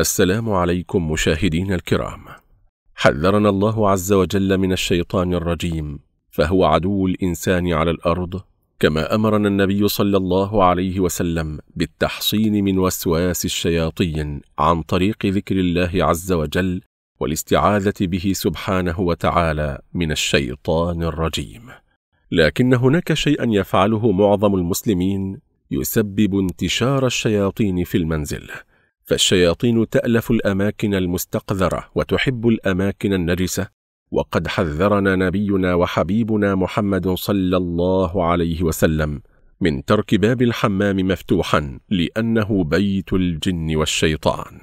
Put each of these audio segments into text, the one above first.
السلام عليكم مشاهدين الكرام حذرنا الله عز وجل من الشيطان الرجيم فهو عدو الإنسان على الأرض كما أمرنا النبي صلى الله عليه وسلم بالتحصين من وسواس الشياطين عن طريق ذكر الله عز وجل والاستعاذة به سبحانه وتعالى من الشيطان الرجيم لكن هناك شيئا يفعله معظم المسلمين يسبب انتشار الشياطين في المنزل فالشياطين تألف الأماكن المستقذرة وتحب الأماكن النجسة وقد حذرنا نبينا وحبيبنا محمد صلى الله عليه وسلم من ترك باب الحمام مفتوحا لأنه بيت الجن والشيطان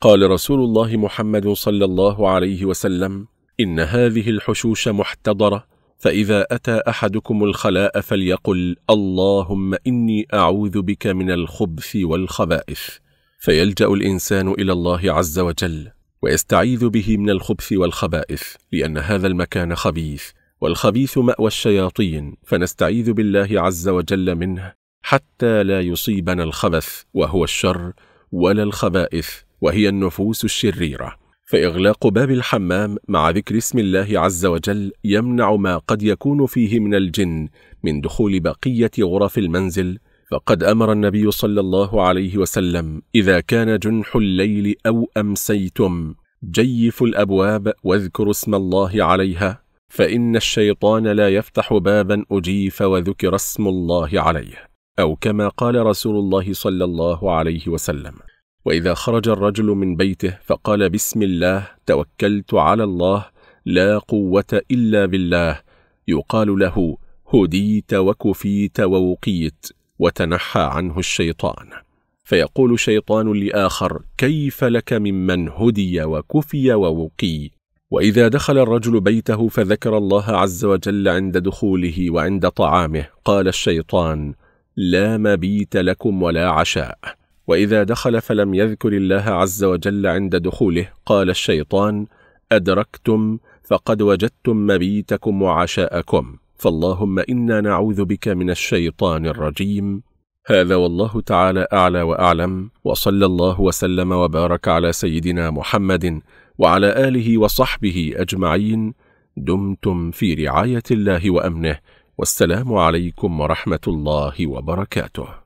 قال رسول الله محمد صلى الله عليه وسلم إن هذه الحشوش محتضرة فإذا أتى أحدكم الخلاء فليقل اللهم إني أعوذ بك من الخبث والخبائث فيلجأ الإنسان إلى الله عز وجل ويستعيذ به من الخبث والخبائث لأن هذا المكان خبيث والخبيث مأوى الشياطين فنستعيذ بالله عز وجل منه حتى لا يصيبنا الخبث وهو الشر ولا الخبائث وهي النفوس الشريرة فإغلاق باب الحمام مع ذكر اسم الله عز وجل يمنع ما قد يكون فيه من الجن من دخول بقية غرف المنزل فقد أمر النبي صلى الله عليه وسلم إذا كان جنح الليل أو أمسيتم جيفوا الأبواب واذكروا اسم الله عليها فإن الشيطان لا يفتح بابا أجيف وذكر اسم الله عليه أو كما قال رسول الله صلى الله عليه وسلم وإذا خرج الرجل من بيته فقال بسم الله توكلت على الله لا قوة إلا بالله يقال له هديت وكفيت ووقيت وتنحى عنه الشيطان فيقول شيطان لآخر كيف لك ممن هدي وكفي ووقي وإذا دخل الرجل بيته فذكر الله عز وجل عند دخوله وعند طعامه قال الشيطان لا مبيت لكم ولا عشاء وإذا دخل فلم يذكر الله عز وجل عند دخوله قال الشيطان أدركتم فقد وجدتم مبيتكم وعشاءكم فاللهم إنا نعوذ بك من الشيطان الرجيم هذا والله تعالى أعلى وأعلم وصلى الله وسلم وبارك على سيدنا محمد وعلى آله وصحبه أجمعين دمتم في رعاية الله وأمنه والسلام عليكم ورحمة الله وبركاته